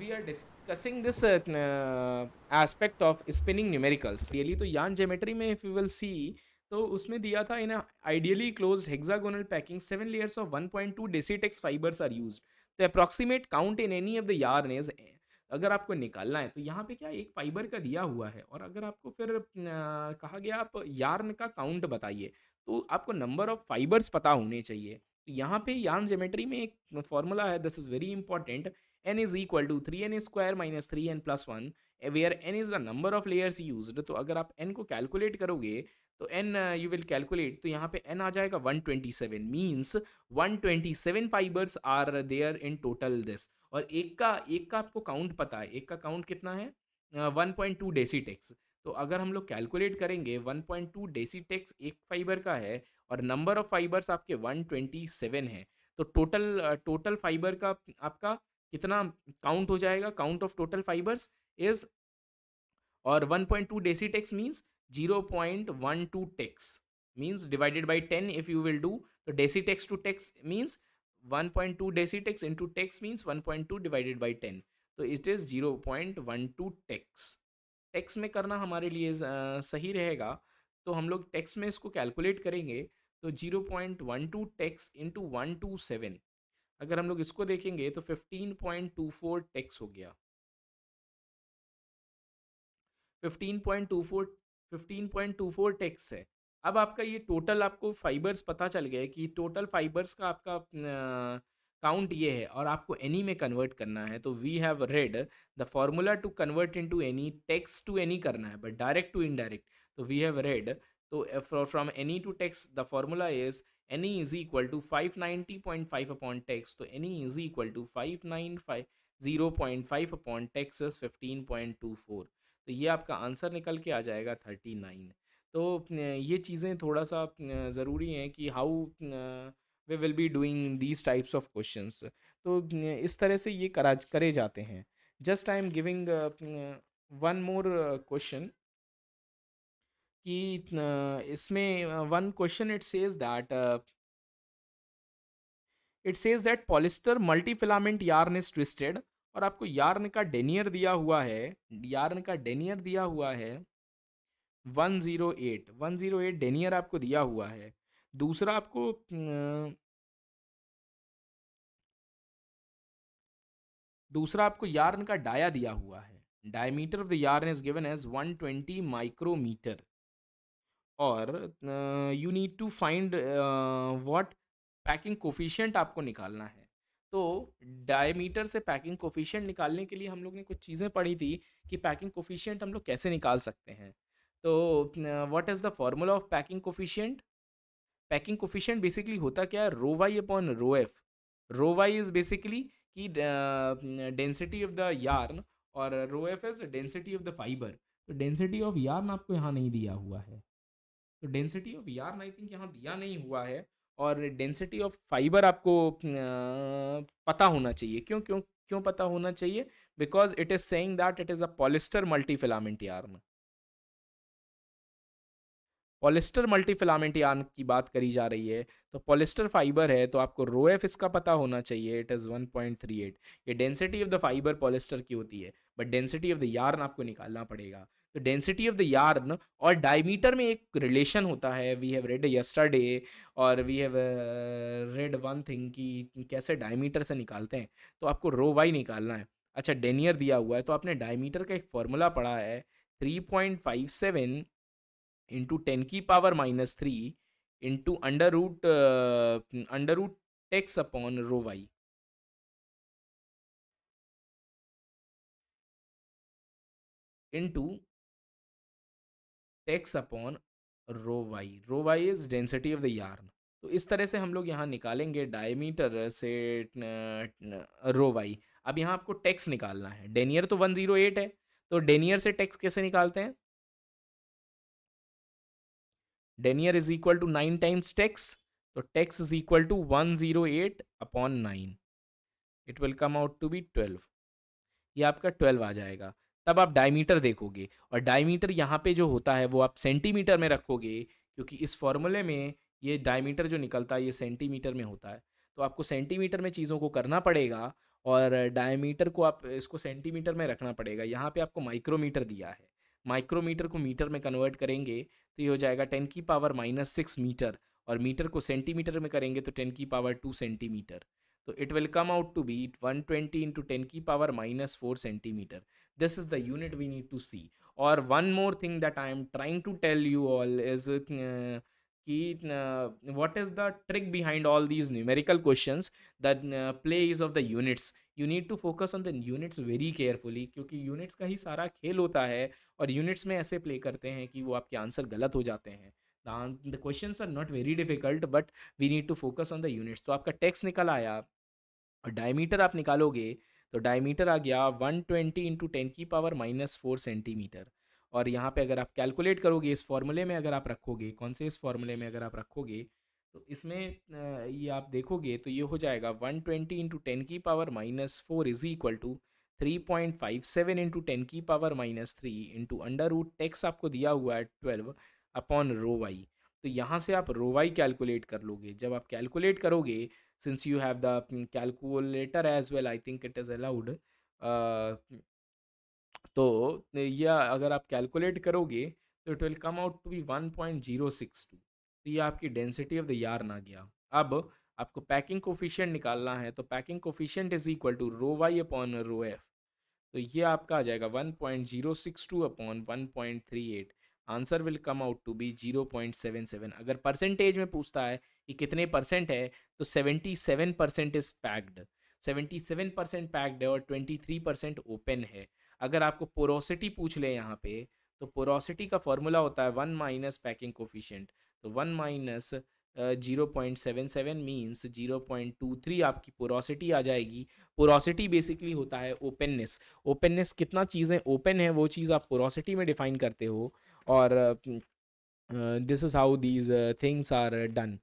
we are discussing this uh, uh, aspect of spinning numericals. Really, तो यान geometry में if you will see तो उसमें दिया था in ideally close hexagonal packing seven layers of 1.2 point two decitex fibres are use तो approximate count in any of the yarn is अगर आपको निकालना है तो यहाँ पे क्या एक फाइबर का दिया हुआ है और अगर आपको फिर आ, कहा गया आप यार्न का काउंट बताइए तो आपको नंबर ऑफ फाइबर्स पता होने चाहिए तो यहाँ पे यार्न जेमेट्री में एक फॉर्मूला है this is very important N is equal to three N square minus three N plus one where N is the number of layers use तो अगर आप एन को कैलकुलेट करोगे तो एन यू विल कैलकुलेट तो यहाँ पे एन आ जाएगा 127 twenty seven fibres are there in total this और एक का एक का आपको काउंट पता है एक का काउंट कितना है वन पॉइंट टू डेसीटेक्स तो अगर हम लोग कैलकुलेट करेंगे 1.2 डेसीटेक्स एक फाइबर का है और नंबर ऑफ फाइबर्स आपके 127 है तो टोटल टोटल फाइबर का आपका कितना काउंट हो जाएगा count of total fibres is और 1.2 point two decitex means zero point one two tex means divided by ten if you will do तो decitex to tex means 1.2 point two decitex to tex means two divided by ten तो it is zero point one two tex tex में करना हमारे लिए सही रहेगा तो हम लोग टेक्स में इसको कैलकुलेट करेंगे तो zero point one two tex into one two seven अगर हम लोग इसको देखेंगे तो 15.24 टैक्स हो गया 15.24 फोर टैक्स है अब आपका ये टोटल आपको फाइबर्स पता चल गया कि टोटल फाइबर्स का आपका काउंट ये है और आपको एनी में कन्वर्ट करना है तो we have read the formula to convert into Ne tex to Ne करना है बट डायरेक्ट टू इनडायरेक्ट तो वी हैव रेड तो from Ne to tex the formula is Ne is equal to five ninety point five upon tex तो Ne is equal to five nine five zero point five upon tex fifteen point two four तो ये आपका answer निकल के आ जाएगा thirty nine तो ये चीज़ें थोड़ा सा ज़रूरी हैं कि how we will be doing these types of question तो इस तरह से ये करा करे जाते हैं just I am giving one more question कि इसमें one question it says that it says that polyester multifilament yarn is twisted और आपको यार्न का डेनियर दिया हुआ है यार्न का डेनियर दिया हुआ है one zero eight one zero eight denier आपको दिया हुआ है दूसरा आपको दूसरा आपको यार्न का डाया दिया हुआ है diameter of the yarn is given as 120 micrometre और you need to find what packing coefficient आपको निकालना है तो डायमीटर से पैकिंग कोफिशियंट निकालने के लिए हम लोग ने कुछ चीज़ें पढ़ी थी कि पैकिंग कोफिशियंट हम लोग कैसे निकाल सकते हैं तो what is the formula of packing coefficient packing coefficient basically होता क्या है rho Y upon rho F rho Y is basically कि डेंसिटी ऑफ द यार्न और rho F is density of the fibre तो डेंसिटी ऑफ यार्न आपको यहाँ नहीं दिया हुआ है तो density of yarn I think यहाँ दिया नहीं हुआ है और डेंसिटी ऑफ फाइबर आपको पता होना चाहिए क्यों क्यों क्यों पता होना चाहिए because it is saying that it is a polyester multifilament yarn polyester multifilament yarn की बात करी जा रही है तो पॉलिस्टर फाइबर है तो आपको रो एफ इसका पता होना चाहिए इट इज़ 1.38 ये density of the fibre polyester की होती है but density of the yarn आपको निकालना पड़ेगा तो डेंसिटी ऑफ द यार्न और डायमीटर में एक रिलेशन होता है वी हैव रेड यस्टरडे और we have read one thing कि कैसे डायमीटर से निकालते हैं तो आपको रो वाई निकालना है अच्छा डेनियर दिया हुआ है तो आपने डायमीटर का एक फॉर्मूला पढ़ा है three point five seven into ten की power minus three into under root under root tex upon rho Y into tex upon rho Y rho Y is density of the yarn तो इस तरह से हम लोग यहाँ निकालेंगे डायमीटर से रो वाई अब यहाँ आपको टेक्स निकालना है डेनियर तो वन जीरो एट है तो डेनियर से टेक्स कैसे निकालते हैं denier is equal to nine times tex तो tex is equal to one zero eight upon nine it will come out to be twelve ये आपका ट्वेल्व आ जाएगा तब आप डायमीटर देखोगे और डायमीटर यहाँ पे जो होता है वो आप सेंटीमीटर में रखोगे क्योंकि इस फॉर्मूले में ये डायमीटर जो निकलता है ये सेंटीमीटर में होता है तो आपको सेंटीमीटर में चीज़ों को करना पड़ेगा और डायमीटर को आप इसको सेंटीमीटर में रखना पड़ेगा यहाँ पे आपको माइक्रोमीटर दिया है माइक्रोमीटर को मीटर में कन्वर्ट करेंगे तो ये हो जाएगा टेन की पावर माइनस सिक्स मीटर और मीटर को सेंटीमीटर में करेंगे तो टेन की पावर टू सेंटीमीटर तो it will come out to be one twenty into ten की power minus four centimetre this is the unit we need to see और one more thing that I am trying to tell you all is कि what is the trick behind all these numerical question the play is of the units you need to focus on the units very carefully क्योंकि units का ही सारा खेल होता है और units में ऐसे प्ले करते हैं कि वो आपके आंसर गलत हो जाते हैं the question are not very difficult but we need to focus on the units तो आपका टैक्स निकल आया और डायमीटर आप निकालोगे तो डायमीटर आ गया 120 ट्वेंटी इंटू टेन की पावर माइनस फोर सेंटीमीटर और यहाँ पे अगर आप कैलकुलेट करोगे इस फॉर्मूले में अगर आप रखोगे कौन से इस फॉर्मूले में अगर आप रखोगे तो इसमें ये आप देखोगे तो ये हो जाएगा 120 ट्वेंटी इंटू टेन की power minus four is equal to three point five seven into ten की power minus three into under root tex आपको दिया हुआ है ट्वेल्व अपॉन रो वाई तो यहाँ से आप रो वाई कैलकुलेट कर लोगे जब आप कैलकुलेट करोगे since you have the calculator as well I think it is allowed तो यह अगर आप कैलकुलेट करोगे तो it will come out to be one point zero six two तो ये आपकी डेंसिटी ऑफ द यार्न आ गया अब आपको पैकिंग कोफिशियंट निकालना है तो packing coefficient is equal to rho Y upon rho F तो ये आपका आ जाएगा one point zero six two upon one point three eight answer will come out to be zero point seven seven अगर percentage में पूछता है कि कितने परसेंट है तो seventy seven percent is packed seventy seven percent packed है और ट्वेंटी थ्री परसेंट ओपन है अगर आपको पोरोसिटी पूछ ले यहाँ पे तो पोरोसिटी का फॉर्मूला होता है वन माइनस पैकिंग कोफिशेंट तो one minus zero point seven seven means zero point two three आपकी पोरोसिटी आ जाएगी पोरोसिटी बेसिकली होता है ओपननेस ओपननेस कितना चीज़ें ओपन है वो चीज़ आप पोरोसिटी में डिफाइन करते हो or uh, mm, uh, this is how these uh, things are done